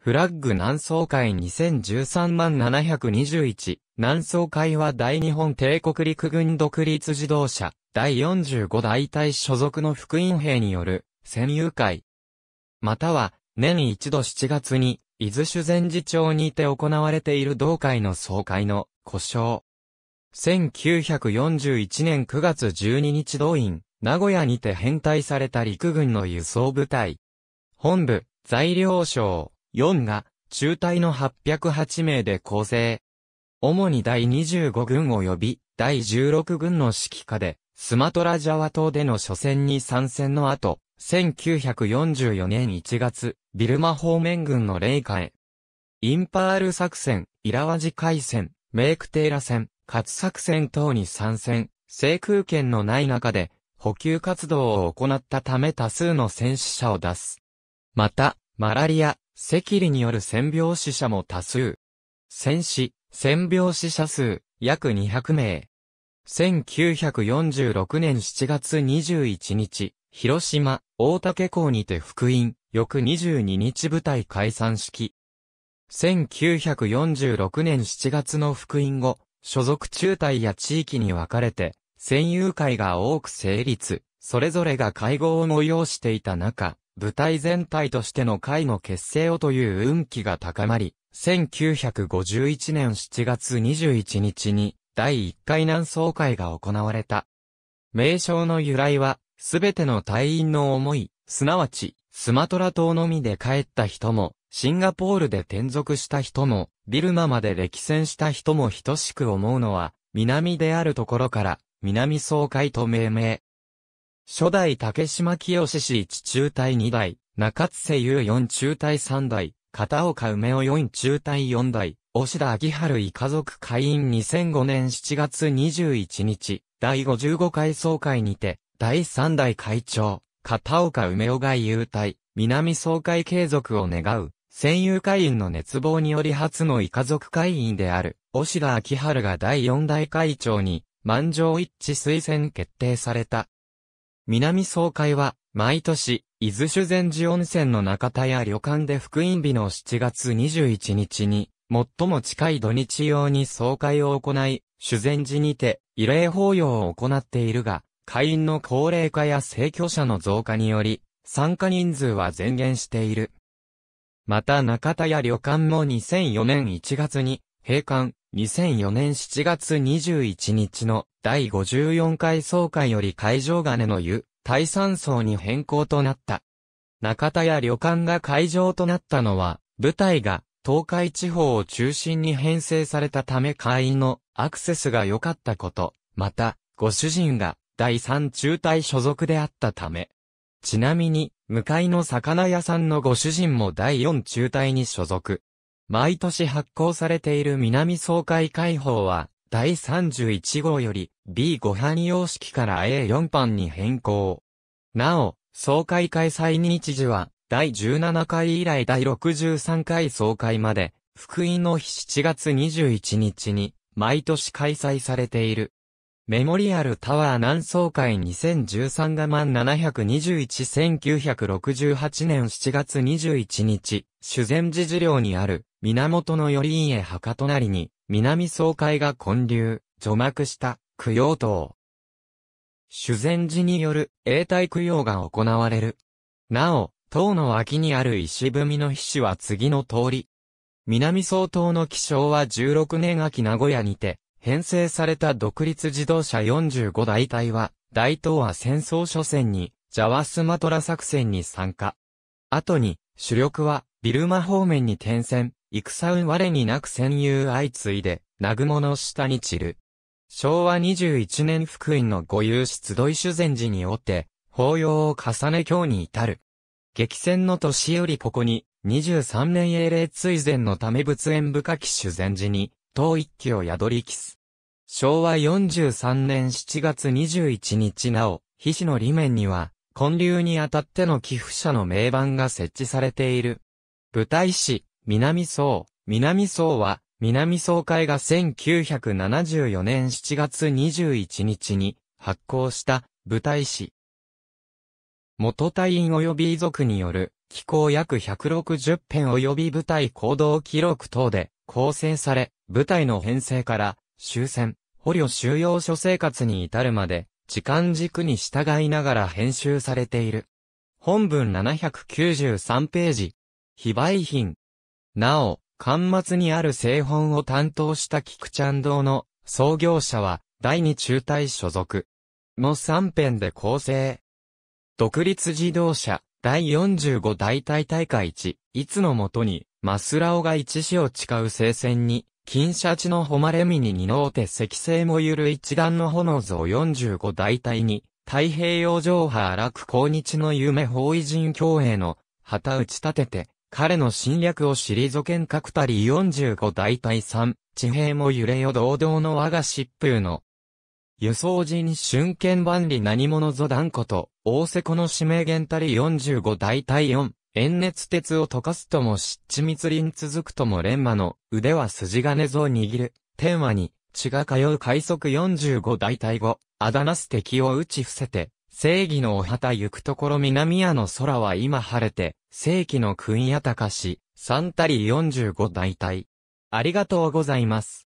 フラッグ南総会2013万721。南総会は大日本帝国陸軍独立自動車第45大隊所属の福音兵による戦友会。または年一度7月に伊豆修善寺町にて行われている同会の総会の故障。1941年9月12日動員、名古屋にて編隊された陸軍の輸送部隊。本部、材料省、4が中隊の808名で構成。主に第25軍及び第16軍の指揮下で、スマトラジャワ島での初戦に参戦の後、1944年1月、ビルマ方面軍の霊下へ。インパール作戦、イラワジ海戦、メイクテーラ戦、カツ作戦等に参戦、制空権のない中で、補給活動を行ったため多数の戦死者を出す。また、マラリア、赤痢による戦病死者も多数。戦死、戦病死者数、約200名。1946年7月21日、広島、大竹港にて福音、翌22日部隊解散式。1946年7月の福音後、所属中隊や地域に分かれて、戦友会が多く成立、それぞれが会合を催していた中、舞台全体としての会の結成をという運気が高まり、1951年7月21日に第1回南総会が行われた。名称の由来は、すべての隊員の思い、すなわち、スマトラ島のみで帰った人も、シンガポールで転属した人も、ビルマまで歴戦した人も等しく思うのは、南であるところから、南総会と命名。初代竹島清氏一中隊二代、中津瀬優四中隊三代、片岡梅尾四中隊四代、押田明春遺家族会員2005年7月21日、第55回総会にて、第3代会長、片岡梅尾が優待、南総会継続を願う、戦友会員の熱望により初の遺家族会員である、押田明春が第4代会長に、満場一致推薦決定された。南総会は、毎年、伊豆修善寺温泉の中田や旅館で福音日の7月21日に、最も近い土日用に総会を行い、修善寺にて、慰霊法要を行っているが、会員の高齢化や聖居者の増加により、参加人数は前減している。また中田や旅館も2004年1月に、閉館、2004年7月21日の第54回総会より会場金の湯、対山層に変更となった。中田や旅館が会場となったのは、舞台が東海地方を中心に編成されたため会員のアクセスが良かったこと、また、ご主人が第三中隊所属であったため。ちなみに、向かいの魚屋さんのご主人も第四中隊に所属。毎年発行されている南総会会放は、第31号より B5 班様式から A4 班に変更。なお、総会開催日時は、第17回以来第63回総会まで、福井の日7月21日に、毎年開催されている。メモリアルタワー南総会2013が万7211968年7月21日、修善寺寺寮にある源頼家墓隣に、南総会が混流、除幕した、供養塔。修善寺による、永代供養が行われる。なお、塔の脇にある石踏みの碑は次の通り。南総塔の起床は16年秋名古屋にて、編成された独立自動車45大隊は、大東亜戦争初戦に、ジャワスマトラ作戦に参加。後に、主力は、ビルマ方面に転戦、戦う我になく戦友相次いで、南雲の下に散る。昭和21年福音の御有出土修善寺におって、法要を重ね今日に至る。激戦の年よりここに、23年英霊追善のため仏縁深き修善寺に、当一期を宿りきす。昭和43年7月21日なお、皮脂の裏面には、建立にあたっての寄付者の名板が設置されている。舞台師、南総、南総は、南総会が1974年7月21日に発行した部隊誌。元隊員及び遺族による機構約160編及び部隊行動記録等で構成され、部隊の編成から終戦、捕虜収容所生活に至るまで、時間軸に従いながら編集されている。本文793ページ。非売品、なお、巻末にある製本を担当した菊ちゃん堂の創業者は、第二中隊所属の三編で構成。独立自動車、第45大隊大会一、いつのもとに、マスラオが一死を誓う聖戦に、金シャチの誉れみに二の手石星もゆる一段の炎像45大隊に、太平洋上波荒く抗日の夢包囲人共栄の旗打ち立てて、彼の侵略を退けんかくたり45大隊3、地平も揺れよ堂々の我が疾風の。輸送人瞬間万里何者ぞ断固と、大瀬古の指名源たり45大隊4、炎熱鉄を溶かすとも湿地密林続くとも連磨の、腕は筋金ぞ握る、天話に、血が通う快速45大隊5、あだなす敵を打ち伏せて、正義のお旗行くところ南屋の空は今晴れて、正規の君やたかし、サンタリー45大体。ありがとうございます。